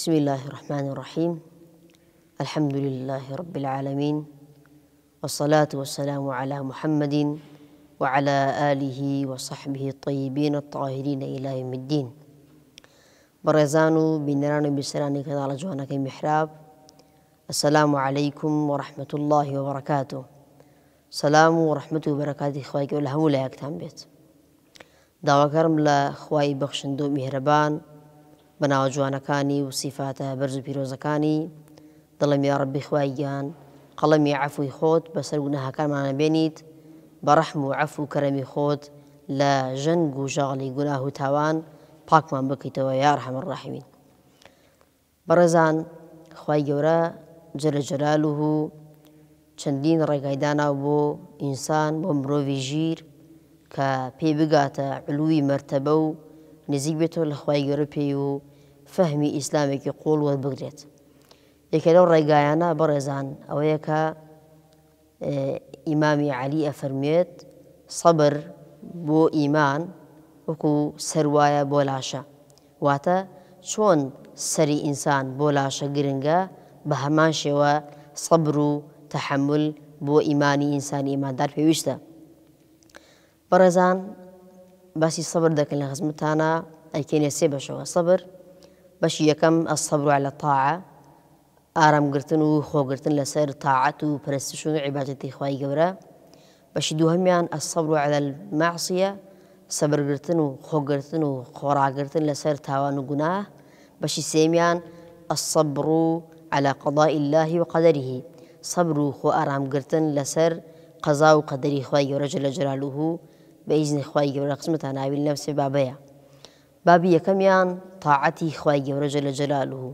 بسم الله الرحمن الرحيم الحمد لله رب العالمين والصلاة والسلام على محمد وعلى آله وصحبه الطيبين الطاهرين إلى يوم الدين برزانو بنران بسراني كذا جوانك محراب السلام عليكم ورحمة الله وبركاته سلام ورحمة وبركاته خواهيك لا يكتام بيت دعوة كرم لا لخواهي بخشندو مهربان بەناوە جوانەکانی و سیفاتە بەرز و پیرۆزەکانی دڵم یا ڕبی خوایگیان قەڵەمی عفوی خۆت بەسەر گوناهاکانمانە بێنیت بە ڕەحم و عف و کەرەمی خۆت لە ژەنگ و ژاغڵی گوناه و تاوان پاکمان بکەیتەوە یار هەمە ڕحمین بەڕێزان خی گەورە جرە جەرال و چەندین ڕێگایدانا بۆ ئینسان بۆ مرۆڤی ژیر کە پێی بگاتە علووی مرتەبە و نزیک بێتەوە لە خی گەورە پێی و فهمي ئیسلامێکی قۆڵ وە بگرێت یەکە لەو ڕێگایانە بەڕێزان ئەوەیە کە علي أفرميت صبر بو إيمان وكو وەکو سەروایە واتا شون سري إنسان سەری ئینسان بۆ صبرو گرنگە بو إيماني إنسان إيمان دار في بۆ ئیمانی ئینسانی صبر پێویستە بەڕێزان باسی سەبر دەکەن لە خزمتانە ئەیکێنێ بەشی يكم الصبر على الطاعة آرام قرتن وخو قرتن لسير طاعة وبرستشون عبادة إخوائي قبرة گەورە دوهميان الصبر على المعصية صبر قرتن وخو قرتن وخورا قرتن لسير تاوان وقناه گوناه سيميان الصبر على قضاء الله وقدره صبر وخو آرام قرتن لسير قضاء وقدري إخوائي خی گەورە لە جرالوه بە ئیزنی خی گەورە بابايا بابي یەکەمیان طاعتي خوای گەورە جلاله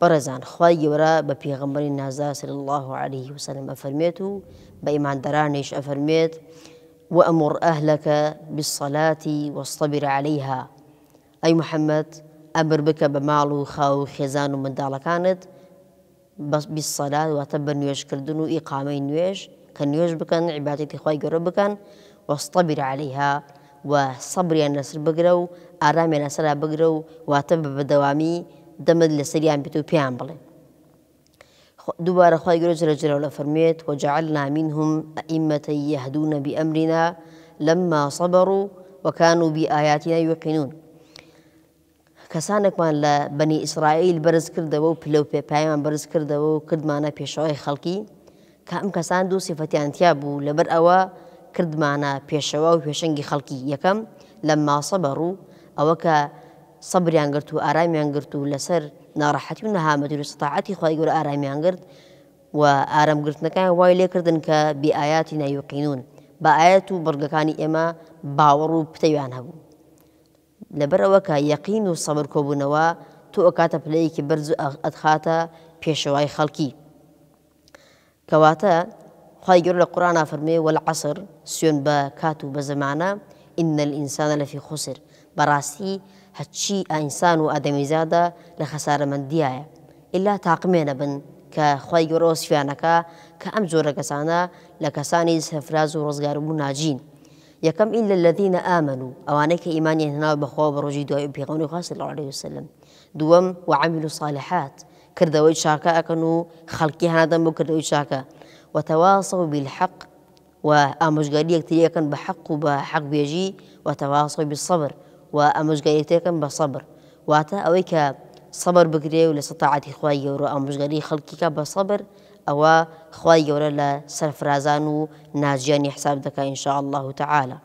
برزان خوای ورا بە پێغەمبەری نازا صلی الله عليه وسلم أفرميته بإيمان درانيش أفرميت وأمر أهلك بالصلاة واصطبر عليها أي محمد أمر بك بمالو خاو خزان من كانت بس بالصلاة وتبر نيوش كردنو إقامين نيوش كان نيوش بكن عبادتي خواي قرب واصطبر عليها و سەبریان لەسەر بگرە و ئارامیان لەسرا بگرە و واتە بە بەدەوامی دەمت لە سەریان بێت و پێیان بڵێ دووبارە خی گرۆ جرە جرە لە فەرمێت وەجعل نامین هم ئەئیمەتە یەهدونە بی ئەمرینا لەمما سەبەڕ و وەکان و بی ئاياتینا یوەقینون کەسانێکمان لە بەنی ئیسرائیل بەرز کردەوە و پلە و پێپایمان بەرز کردەوە و کردمانە پێشەوەی خەڵکی کە ئەم کەسان دوو سیفەتیانتیا بوو لەبەر ئەوە کردمانە پێشەوە و پێشەنگی خەڵکی یەکەم لە ماسە بەڕوو ئەوە کە سەبریان گرت و ئارامیان گرت و لەسەر ناڕەحەتی و نەهامەتی و سەتاعەتی خی گەور ئارامیان گرت و ئارامگرتنەکان وای لێکردن کە بیئاياتی نایوقینون بە ئاەت و بڕگەکانی ئێمە باوەڕ و پتەیان هەبوو لەبەرەوە کە یەقین و سەبەر کۆبوونەوە تۆ ئەکاتە پلەیەکی بەرز ئەتخاتە پێشەوای خەڵکی کەواتە خی گەور لە قورآنا فەرمێ وەل عسر سوێن بە کات و بە زمانە ئین ئینسانە لەفی خسر بەڕاستی هەچی ئاینسان و ئادەمیزادا لە خەسارەمەندیایە ئللا تاقمێنە بن کە خی گەۆرەوە سویانەکە کە ئەم جۆرە کەسانە لە کەسانی سەفراز و ڕزگاربوو ناجین یەکەم ئیل الذيە ئامن و ئەوانەی کە ئیمانی هەناو بەخوا بە ڕۆژی دوای پێغونی خاص لە وسلم دووەم وعمل و صالحات کردەوەی چاکە ئەکەن و خەڵکی هەنادەم بۆ کردەوەی وتواصوا بالحق وآموزگاری یکتری بحق به حق و به بالصبر وآموزگاری یکتری بصبر واتا أويك صبر بكري و لستطاعتی خواهی و آموزگاری خلقی او خواهی و لسرفرازان رازانو ناجياني حساب إن شاء الله تعالى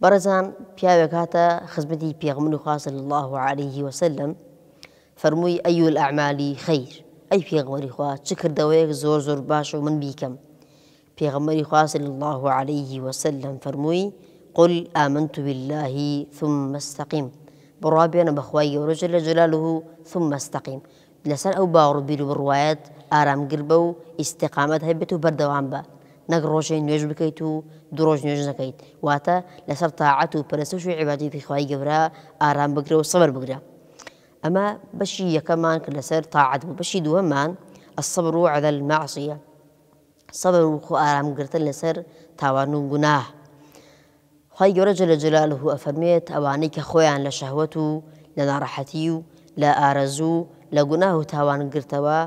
برزان پیاوێک وكاتا خزمتي بيغمنو خاص الله عليه وسلم فرموي أي الأعمال خير ئەی پێغمەری خوا چ کردەوەیەک زور زور باش و من بیکەم پێغمەری خواصل الله عليه وسلم فەرمووی قل آمنت بالله ثم استقيم بڕابێنە بەخوای گەورەجە لە جلاله ثم استقيم لسان او باوەڕبیر و بڕواایەت ئارامگر بە و ئیسیقامەت هەبێت و بەردەوام بە نەک ڕۆژەی نوێژ بکەیت و درۆژ نوێژ نەکەیت واتە لەسەر تاعەت و پرسەش و عیباتی پێخوای گەورە ئارام بگرە و سەبەر بگرە أما بشي كمان کرد لەسەر طاعت وبشي دوهمان الصبر على المعصية صبر وخو آرام و خۆ ئارامگرتن لەسەر خي رجل جلاله أفرميت أوانيك خويا خۆیان لە شەهوت لا آرزو ناڕەحەتی و لە ئارەزوو لە گوناه و تاوانگرتەوە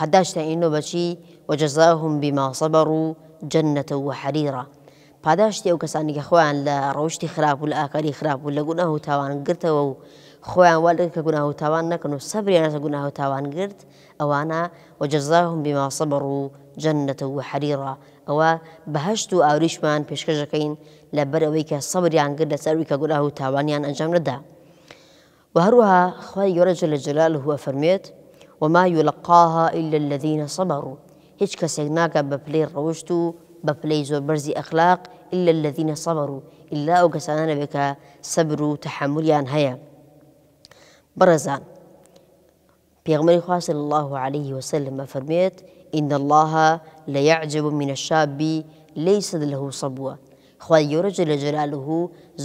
پاداشتە ئینۆ بەچی وەجزاهم بیماسەبەڕ و جەنەتە و حەریرە پاداشتی ئەو کەسانی کە خۆیان لە ڕۆشتی خراپ و لە خوان وا لەگەن کە گوناه صبر تاوان نەکەن توان قرد گوناه و تاوان گرت ئەوانە وەجزاهم بیماسەبڕ و جەنەتە و حەریڕە ئەوە بەهشت و قرد پێشکەشەکەین لە توان کە أنجم ردا وهروها خوي کە الجلال هو فرميت وما يلقاها إلا الذين صبروا هیچ كسيناك ناکە روشتو پلەی برزي أخلاق إلا الذين صبروا إلا أو كسانا بك صبروا تحمل تحملیان هيا بەڕێزان پێغمەری خواست الله عليه وسلم فەرمێت إن الله لە يعجب من الشابی ليس له صبوة خی گەورەجە لە جلاله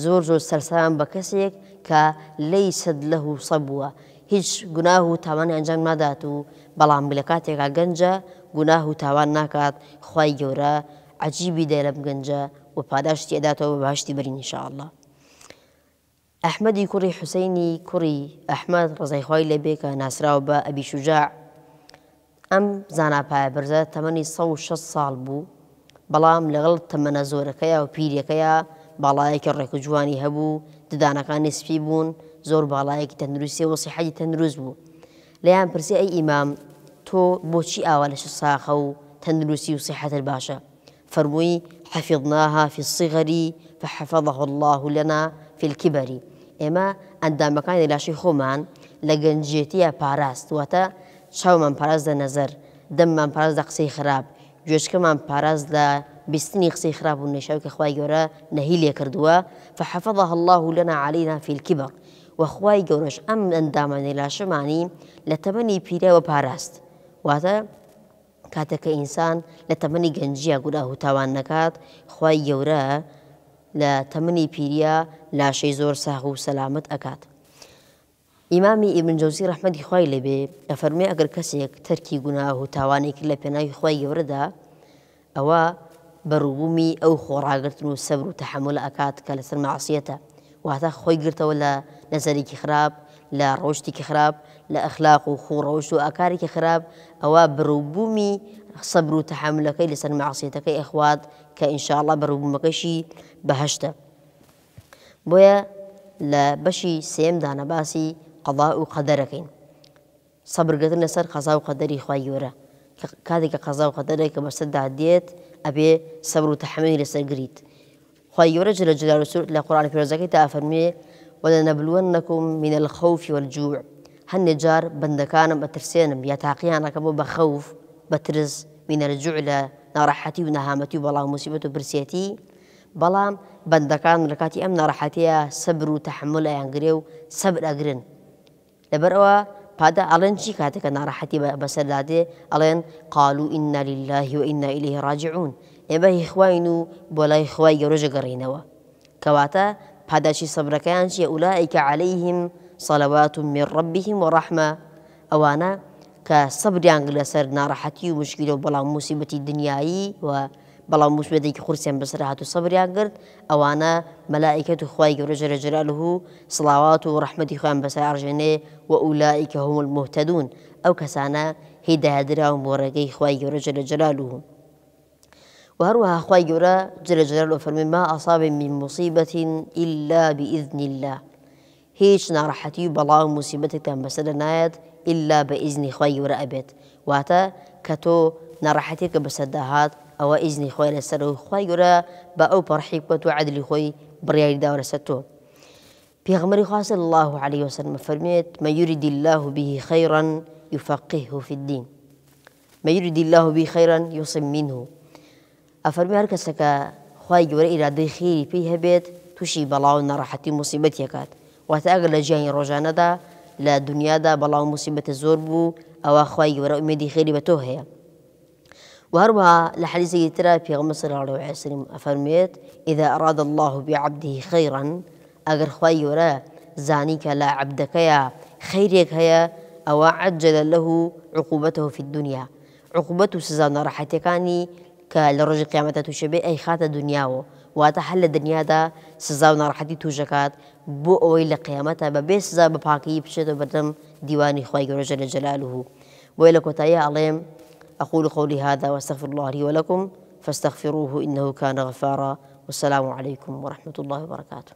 زۆر زۆر سەرسان بە کەسێک کە لەیسد لەه سەبووە هیچ گوناه و تاوانی ئەنجام نادات و بەڵام لە کاتێکا گەنجە گوناه و تاوان ناکات خی گەورە عجیبی دەرەم گەنجە و پاداشتی ئەداتەوە بەهشتی برین انشاءله أحمد كري حسيني كري أحمد رزاي خوي لبيك ناصر أبا أبي شجاع أم زانا بابرزا تمني صو شص صالبو بلام لغل تمنا زوركيا وبيريكيا بلايك الرك جواني هبو ددانا كان سفيبون زور بلايك تندروسي وصحي تندروزبو لأن برسي أي إمام تو بوشي أول شصاخو تندروسي وصحة الباشا فرموي حفظناها في الصغري فحفظه الله لنا في الكبري ئێمە ئەندامەکانی لاشی خۆمان لە گەنجێتیە پاراست واتە چاومان پاراست لە نەزەر دەممان پاراست لە قسەی خراپ گوێشکەمان پاراست لە بستنی قسەی خراپ و نەشاو کە خخوای گەورە نەهی لێ کردووە فحەفەڵە الله لەنا علينا في الكبر وەخوای گەورەش ئەم ئەندامانی لاشمانی لە تەمەنی پیرەوە پاراست واتە کاتێککە ئینسان لە تەمەنی گەنجە گودا و تاوان نەکات خی گەورە لە تەمەنی پیریە لاشەی زۆر ساغ و سەلامت ئەکات. ئیمامی ئیبنجەوزی ڕحمەدی خی لەبێ ئەفەرمێ ئەگەر کەسێک تەرکی گوناه و تاوانێکی لە پێناوی خی گەورەدا ئەوە بەڕووبوومی ئەو خۆڕاگرتن و سەبر و تەحمل ئەکات کە لەسەر مەعسیەتە واتە خۆی گرتەوە لە نەزەرێکی خراپ لە ڕۆشتێکی خراپ لە ئەخلاق و خوڕۆشت و ئاکارێکی خراپ ئەوە بڕووبوومی صبر و تحملەکەی لەسەر معسیەتەکەی ئەخوات کە ئینشاءله بەڕووبوومەکەشی بەهشتە بۆیە لە بەشی سێم دانەباسی قەڵا و قەدەرەکەین سەبرگەتن لەسەر قەزا و قەدەری خوای گەورە کاتێککە قەزا و قەدەرێک کە بەسەردا دێت ئەبێ سەبر و تەحملی لەسەر گریت خوای گەورە جلە جلال رسول لە قرآن في تا تأفرمي ولنبلونكم من الخوف والجوع هنجار بندكانم بەندەکانم يا یا تاقییانەکەم بخوف بترز من الجعلة نارحتي ونهامتي بلا مصيبة برسيتي بلا بندكان ركاتي أم نارحتي صبر وتحمل أنجريو صبر أجرن لبرأوا بعد ألنجي كاتك نارحتي بسلادي ألن قالوا إن لله وإنا إليه راجعون يبه إخوانو بلا إخوان يرجع غرينوا كواتا بعد شي صبر شيء أولئك عليهم صلوات من ربهم ورحمة أوانا کە سەبریان لەسەر ناراحتی و مشکل و بلا مصیبتی دنیایی و بەڵام موسبێتێکی خورسیان بەسەر هاات هاتو سەبریان کرد اوانا مەلائکەت و خی گەورە جرە جراله و رحمتی و ڕحمەتی خۆیان بەسەر ئاژێنێ و ئولائیکە هم المهتدون او کسانا هی داهدرا و مۆڕێگەی خواهی گەورە جرە جراله وهروها خی خواهی جرە جرال و فرمی ما اصاب من مصیبەتین إلا بإذن الله هیچ ناراحتی و بەڵاو موسیبەتێکتان بەسەر نایەت إلا بإذن خوي ورأبت واتا كتو نرحتك بسدهات أو إذن خوي لسر خوي ورا بأو برحيك وتو عدل خوي بريال داور ستو بيغمري خاص الله عليه وسلم فرميت ما يريد الله به خيرا يفقهه في الدين ما يريد الله به خيرا يصم منه أفرمي هركسك خوي خواي جورا إلى دخيل فيها بيت تشي بلاو نرحتي مصيبتي كات وتأغلى جاني روجانا دا لا دنيا بەڵاو مسیبەتە مصيبة بوو ئەوە خی گەورە ئومێدی خێری هيا تۆ هەیە وهروها ترى في غمص الله عليه وسلم أفرميت إذا أراد الله بعبده خيرا أجر خوي ولا زانيك لا عبدك يا خيرك هيا أو عجل له عقوبته في الدنيا عقوبته سزان راحتكاني كالرجل قيامته تشبه أي خات دنياه واتە حل دنیا دا سزا و ناڕحەتی توژەکات بۆ بو اوی لقیامتا بە بێ سزا بە پاکی بچێتە بردم دیوانی خواهی گروه جل جلاله بۆیە لە کۆتایی أقول قولي هذا وأستغفر الله لي ولكم فاستغفروه إنه كان غفارا والسلام عليكم ورحمة الله وبركاته